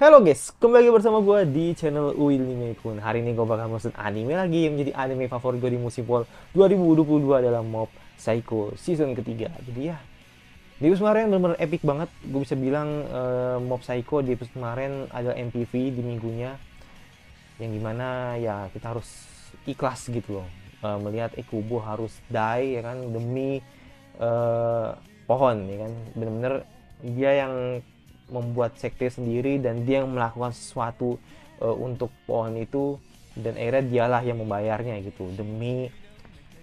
Hello guys, kembali bersama gue di channel Uilime Kun. Hari ini gue bakal masuk anime lagi yang menjadi anime favorit gue di musim fall 2022 dalam Mob Psycho season ketiga. Jadi ya, di episode kemarin benar-benar epic banget. Gue bisa bilang uh, Mob Psycho di episode kemarin ada MPV di minggunya. Yang gimana ya kita harus ikhlas gitu loh. Uh, melihat Ekubo harus die ya kan demi uh, pohon ya kan. Bener-bener dia yang membuat sekte sendiri dan dia yang melakukan sesuatu e, untuk pohon itu dan akhirnya dialah yang membayarnya gitu demi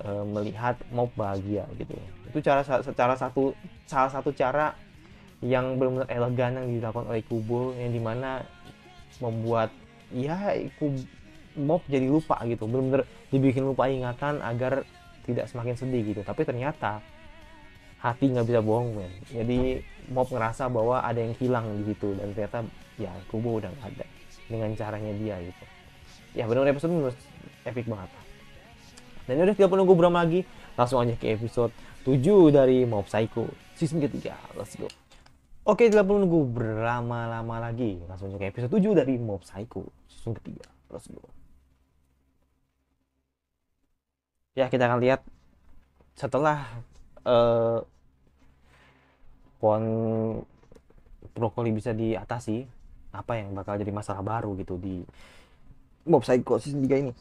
e, melihat mau bahagia gitu itu cara secara satu salah satu cara yang benar-benar elegan yang dilakukan oleh Kubo yang dimana membuat ya Kubo, mob jadi lupa gitu benar-benar dibikin lupa ingatan agar tidak semakin sedih gitu tapi ternyata hati nggak bisa bohong men jadi Mob ngerasa bahwa ada yang hilang di situ dan ternyata ya kubu udah nggak ada dengan caranya dia gitu ya benar episode itu epic banget dan udah tidak perlu gue lagi langsung aja ke episode 7 dari Mob Psycho season ketiga let's go Oke, tidak perlu nunggu berlama-lama lagi. Langsung aja ke episode 7 dari Mob Psycho season ketiga. Let's go. Ya, kita akan lihat setelah uh, pohon brokoli bisa diatasi apa yang bakal jadi masalah baru gitu di Mob Psycho season 3 ini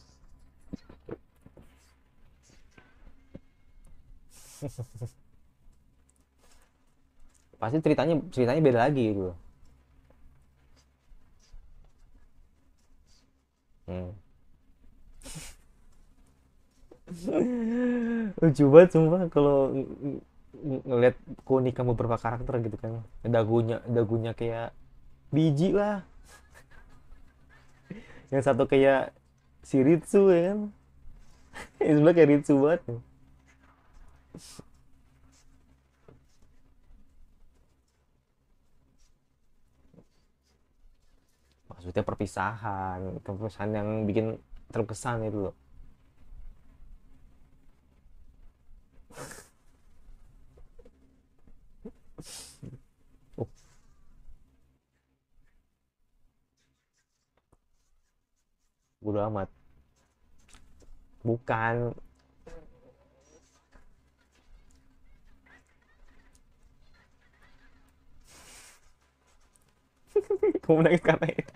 pasti ceritanya ceritanya beda lagi gitu hmm lucu banget cuma kalau ngeliat ng- kamu keunikan karakter gitu kan dagunya dagunya kayak biji lah yang satu kayak si Ritsu ya kan yang sebelah kayak Ritsu banget maksudnya perpisahan perpisahan yang bikin terkesan itu loh bodoh amat bukan Gue menangis karena itu.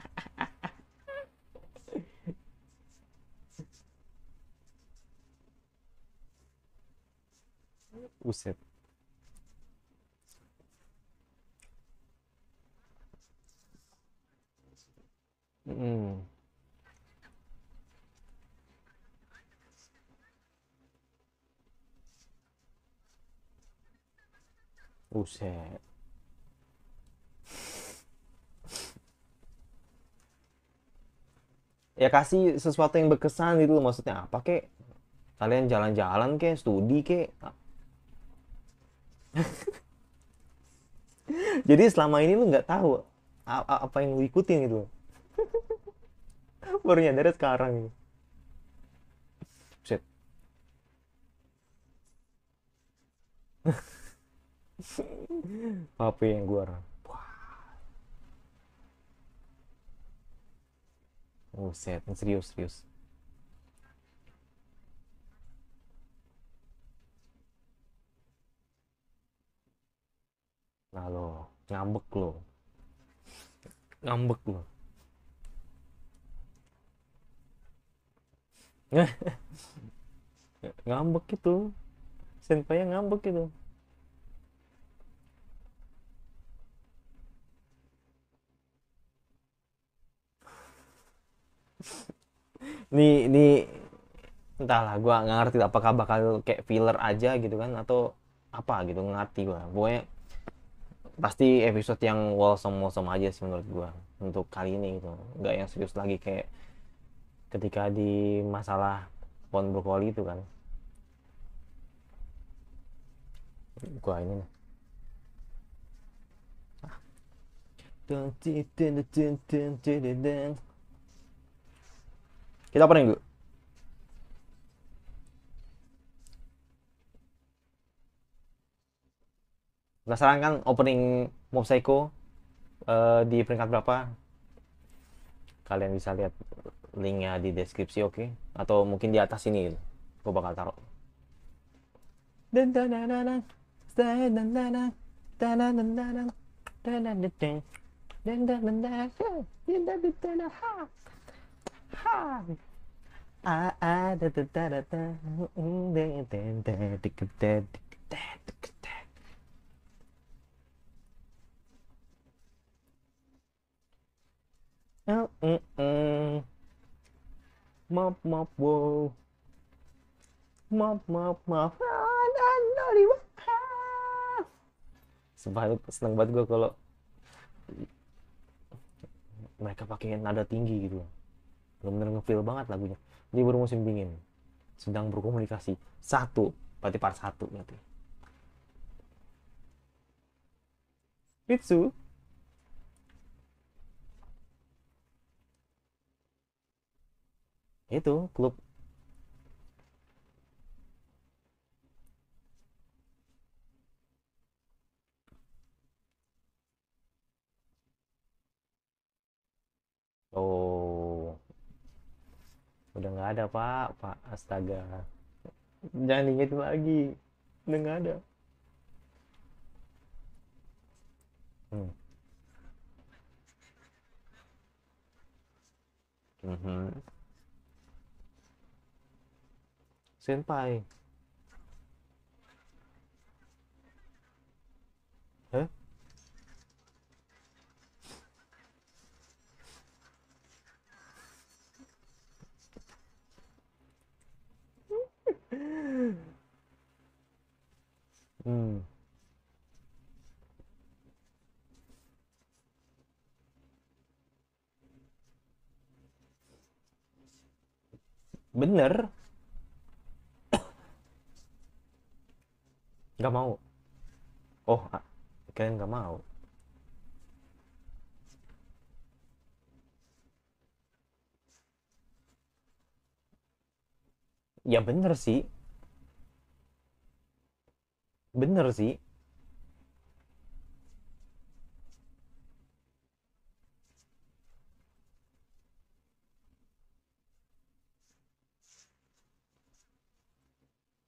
Buset. Buset. ya kasih sesuatu yang berkesan gitu loh maksudnya apa kek kalian jalan-jalan kek studi kek jadi selama ini lu nggak tahu apa yang lu ikutin gitu baru nyadar sekarang sih Shit. HP yang gua? Wah. Oh, set. Serius, serius. Nah lo, ngambek lo. Ngambek lo. ngambek itu senpai yang ngambek itu. ini ini entahlah gue nggak ngerti apakah bakal kayak filler aja gitu kan atau apa gitu ngerti gue pokoknya pasti episode yang wholesome wholesome aja sih menurut gue untuk kali ini gitu nggak yang serius lagi kayak ketika di masalah pohon brokoli itu kan gua ini nih ah. Kita opening dulu. Penasaran kan opening Mob Psycho uh, di peringkat berapa? Kalian bisa lihat linknya di deskripsi, oke? Okay? Atau mungkin di atas ini, aku gue bakal taruh. Dan Mop, mop, wow. Mop, mop, mop. Sumpah itu seneng banget gue kalau mereka pakai nada tinggi gitu. Bener-bener ngefeel banget lagunya libur musim dingin sedang berkomunikasi satu berarti part satu berarti itu klub Oh udah nggak ada pak pak astaga jangan diinget lagi udah nggak ada hmm. Mm-hmm. Senpai. Hmm. Bener. Gak mau. Oh, kalian gak mau. Ya bener sih bener sih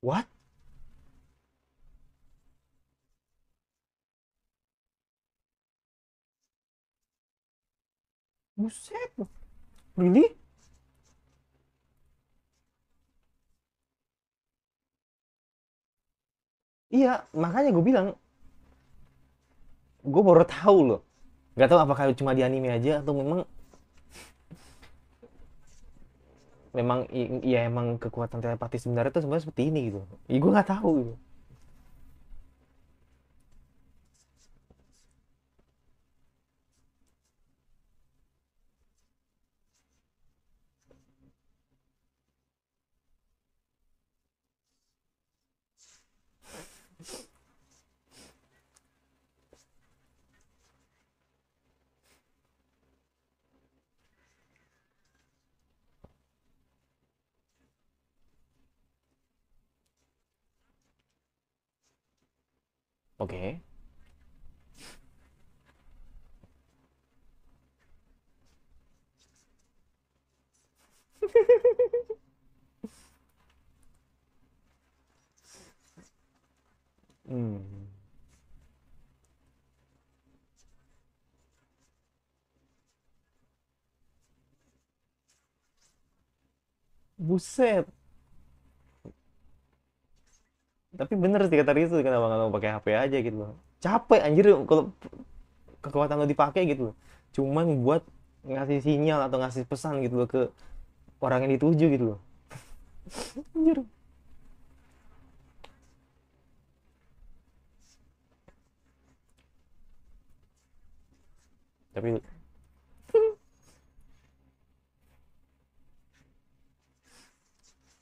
What? Buset. Really? Iya, makanya gue bilang gue baru tahu loh. Gak tahu apakah cuma di anime aja atau memang memang iya emang kekuatan telepati sebenarnya tuh sebenarnya seperti ini gitu. Ya, gue nggak tahu gitu. 그러게. 음. 무쇠 tapi bener sih kata itu kenapa nggak mau pakai HP aja gitu loh capek anjir kalau kekuatan lo dipakai gitu loh cuman buat ngasih sinyal atau ngasih pesan gitu loh ke orang yang dituju gitu loh anjir tapi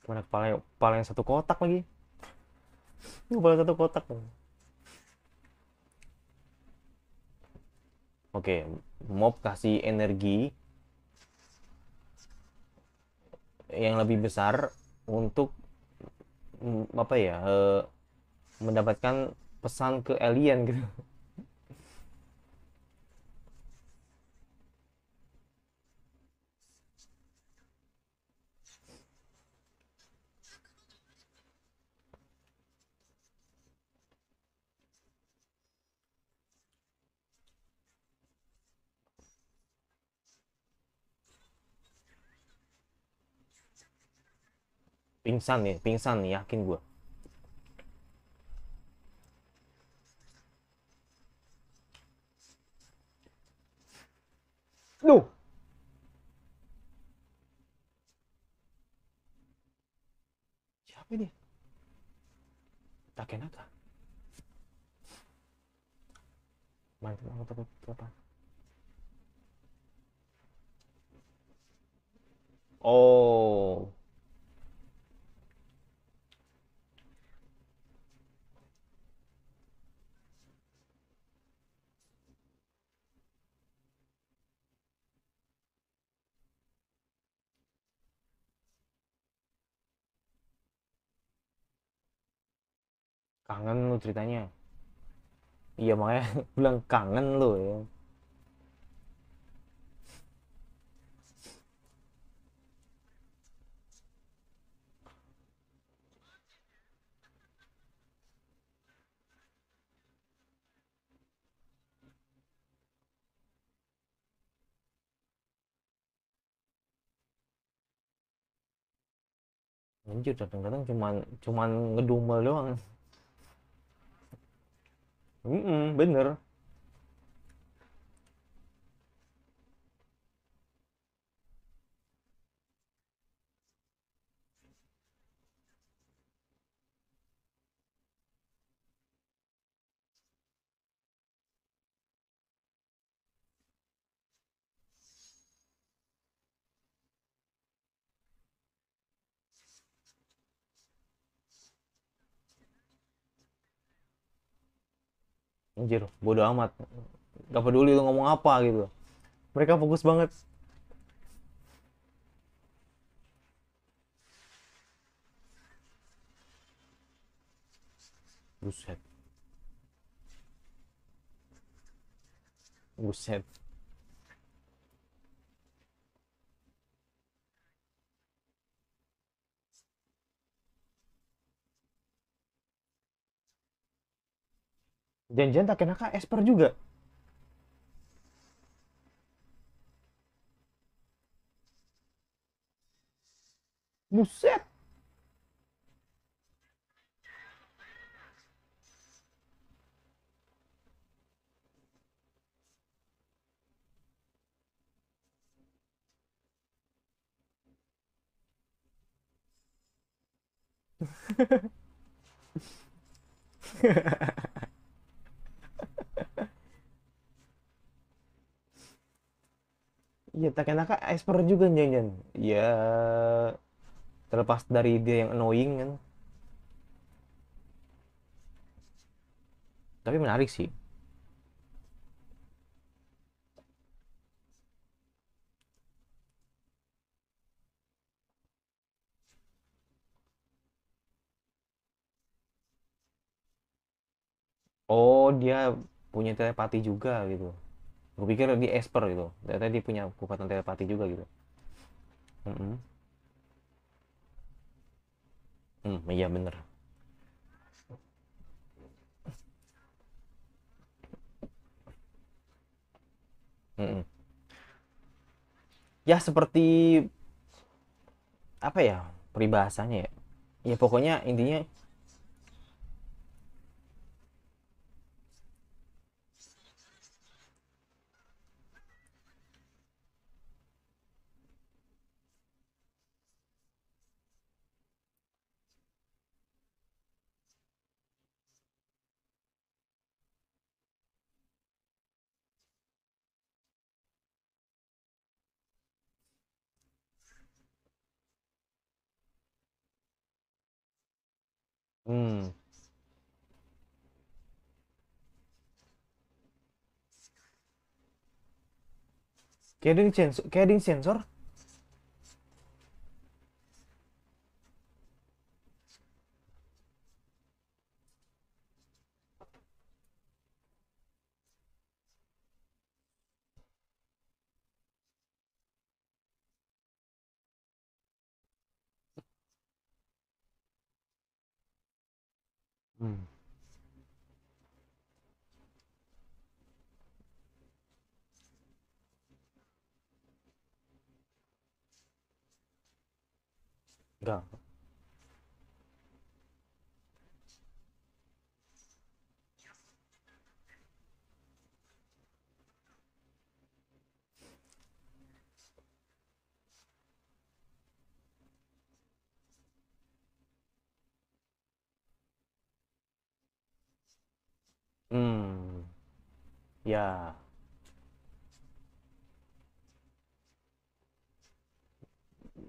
mana kepala kepala yang satu kotak lagi ini satu kotak dong. Oke, mob kasih energi yang lebih besar untuk apa ya? Eh, mendapatkan pesan ke alien gitu. pingsan nih pingsan nih yakin gue Duh. Siapa ini? Takenaka. Mantap, mantap, mantap. Oh. kangen lu ceritanya iya makanya bilang kangen lu ya Anjir, datang-datang cuman cuman ngedumel doang. Mm -mm, bener anjir bodo amat gak peduli lu ngomong apa gitu mereka fokus banget buset buset Janjian Takenaka Esper juga. Buset. Ha Iya, Takenaka kan expert juga jangan. Ya terlepas dari dia yang annoying kan. Tapi menarik sih. Oh, dia punya telepati juga gitu gue pikir dia esper gitu ternyata dia punya kekuatan telepati juga gitu -hmm. Hmm, iya bener. Hmm. Ya seperti apa ya peribahasanya ya. Ya pokoknya intinya Hmm. Cading sensor, cading sensor Hmm. Ya.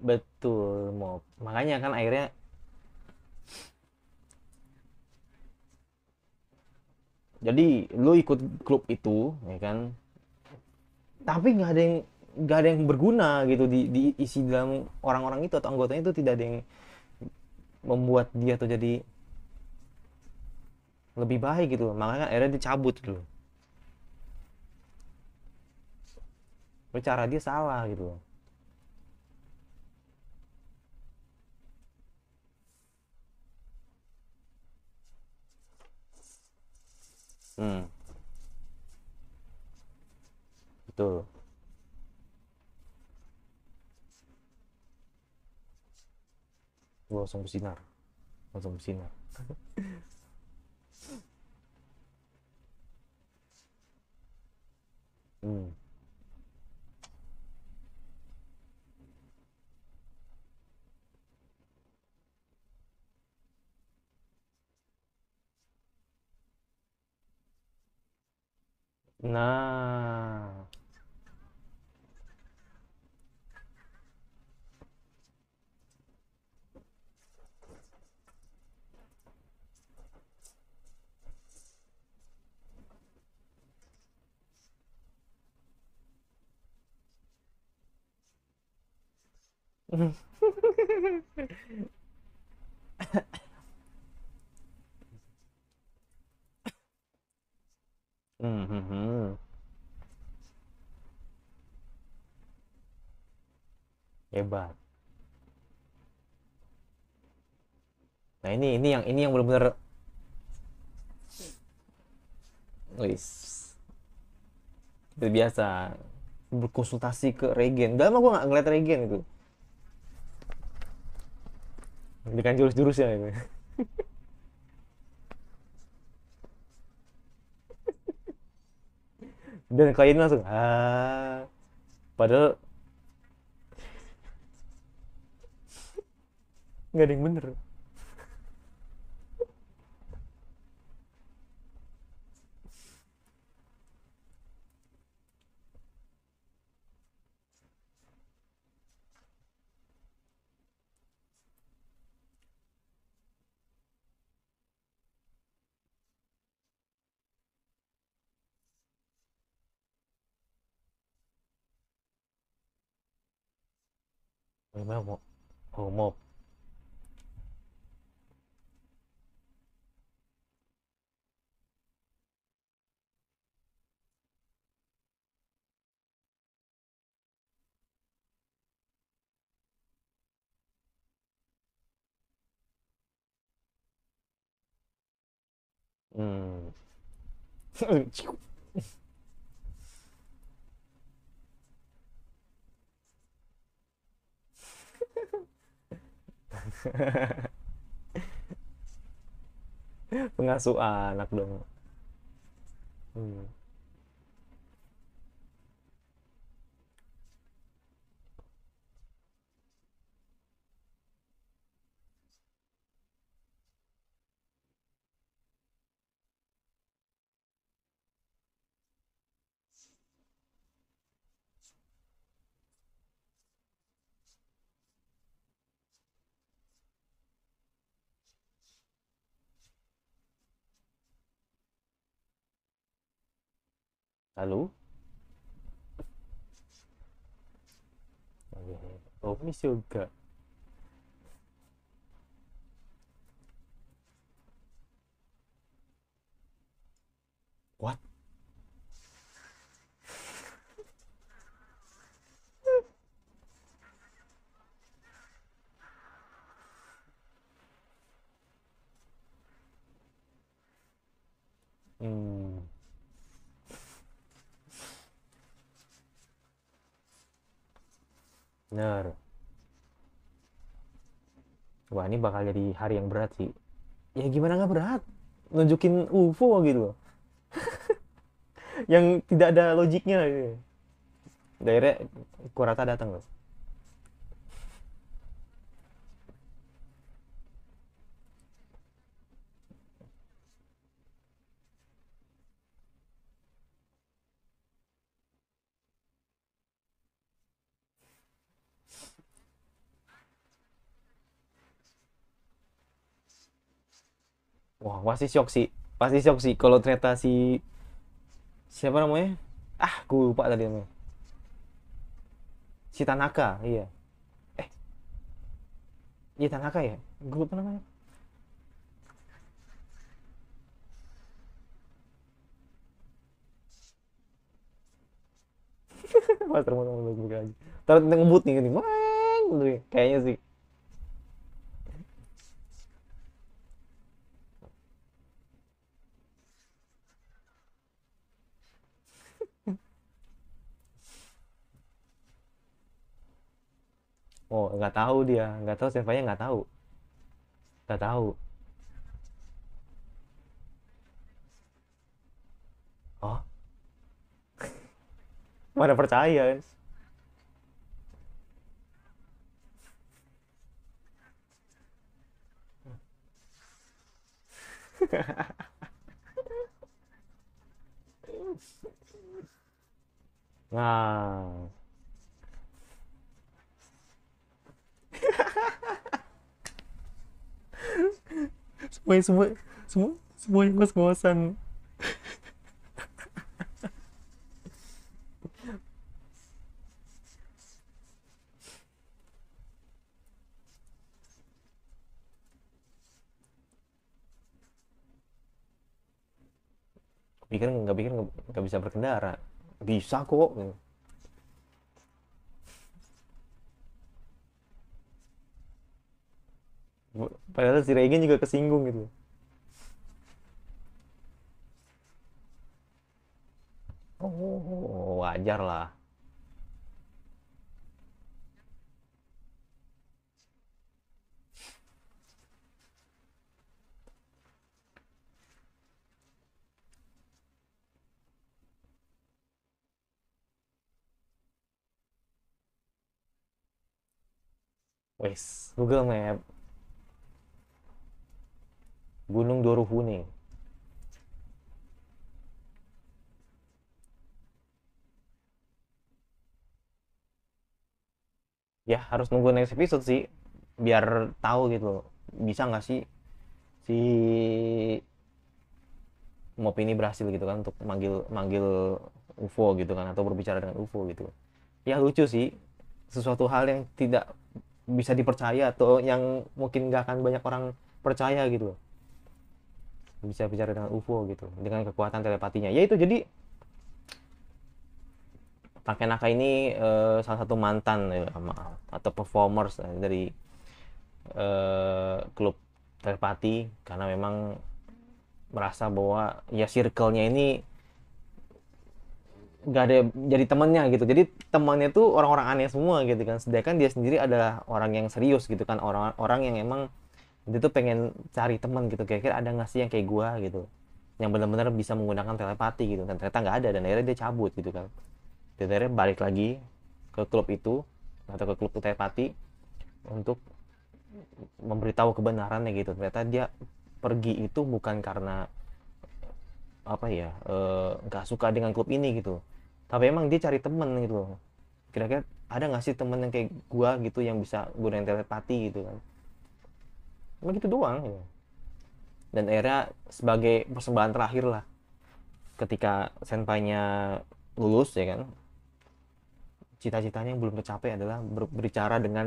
Betul, mau Makanya kan akhirnya Jadi lu ikut klub itu, ya kan? Tapi nggak ada yang nggak ada yang berguna gitu di, di isi dalam orang-orang itu atau anggotanya itu tidak ada yang membuat dia tuh jadi lebih baik gitu makanya akhirnya dicabut dulu gitu Tapi cara dia salah gitu loh. Hmm. Betul. Langsung bersinar. Langsung bersinar. Mm. Hmm. Hebat. Nah, ini ini yang ini yang benar-benar wis biasa berkonsultasi ke regen. Dalam lama gue ngeliat regen gitu dengan jurus-jurusnya ini dan ini langsung ah padahal nggak ada yang bener 夢も思う。うん。pengasuh anak dong hmm. Hello? Over me, Silka. What? mm. Bener. Wah ini bakal jadi hari yang berat sih. Ya gimana nggak berat? Nunjukin UFO gitu yang tidak ada logiknya. Gitu. Daerah Kurata datang loh. oh pasti shock sih pasti shock sih kalau ternyata si siapa namanya ah gue lupa tadi namanya si Tanaka iya eh iya Tanaka ya gue lupa namanya Mas terus mau lagi. Terus ngebut nih, nih. Kayaknya sih. nggak tahu dia nggak tahu servanya nggak tahu nggak tahu oh mana percaya kan Nah, semua semua semua semua yang ngos-ngosan pikir nggak pikir nggak bisa berkendara bisa kok padahal si Regen juga kesinggung gitu oh wajar lah Wes, Google Map Gunung Doruhune. Ya harus nunggu next episode sih, biar tahu gitu Bisa nggak sih si Mop ini berhasil gitu kan untuk manggil manggil UFO gitu kan atau berbicara dengan UFO gitu. Ya lucu sih sesuatu hal yang tidak bisa dipercaya atau yang mungkin nggak akan banyak orang percaya gitu bisa bicara dengan UFO gitu dengan kekuatan telepatinya yaitu jadi Takenaka ini uh, salah satu mantan ya, maaf atau performers dari uh, klub telepati karena memang merasa bahwa ya circle-nya ini nggak ada jadi temennya gitu jadi temannya tuh orang-orang aneh semua gitu kan sedangkan dia sendiri adalah orang yang serius gitu kan orang-orang yang emang itu tuh pengen cari teman gitu kira-kira ada nggak sih yang kayak gua gitu yang benar-benar bisa menggunakan telepati gitu dan ternyata nggak ada dan akhirnya dia cabut gitu kan dan akhirnya balik lagi ke klub itu atau ke klub telepati untuk memberitahu kebenarannya gitu ternyata dia pergi itu bukan karena apa ya eh, nggak e, suka dengan klub ini gitu tapi emang dia cari temen gitu kira-kira ada nggak sih temen yang kayak gua gitu yang bisa gunain telepati gitu kan Emang gitu doang ya. dan akhirnya sebagai persembahan terakhir lah ketika senpainya lulus ya kan cita-citanya yang belum tercapai adalah berbicara dengan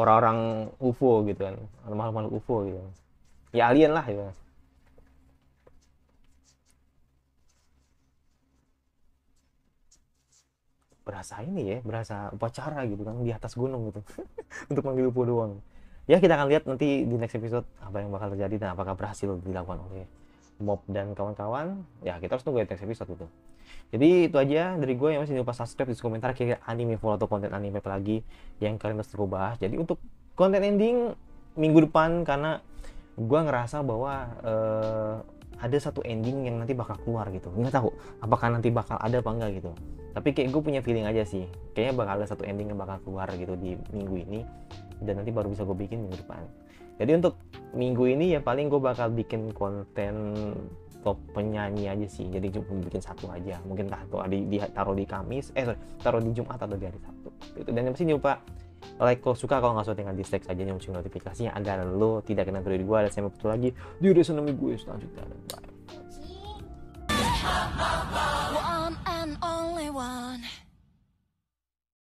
orang-orang UFO gitu kan makhluk-makhluk UFO gitu ya alien lah ya berasa ini ya berasa upacara gitu kan di atas gunung gitu untuk manggil UFO doang ya kita akan lihat nanti di next episode apa yang bakal terjadi dan apakah berhasil dilakukan oleh mob dan kawan-kawan ya kita harus tunggu di ya next episode itu. jadi itu aja dari gue yang masih lupa subscribe di komentar kira anime full atau konten anime apa lagi yang kalian harus terubah jadi untuk konten ending minggu depan karena gue ngerasa bahwa uh, ada satu ending yang nanti bakal keluar gitu nggak tahu apakah nanti bakal ada apa enggak gitu tapi kayak gue punya feeling aja sih kayaknya bakal ada satu ending yang bakal keluar gitu di minggu ini dan nanti baru bisa gue bikin minggu depan jadi untuk minggu ini ya paling gue bakal bikin konten top penyanyi aja sih jadi cuma bikin satu aja mungkin satu di, di taruh di Kamis eh taruh di Jumat atau di hari Sabtu itu dan yang pasti lupa like kalau suka kalau nggak suka tinggal di saja nyamcing notifikasinya agar lo tidak kena periode gue dan saya betul lagi di resonomi gue selanjutnya bye one and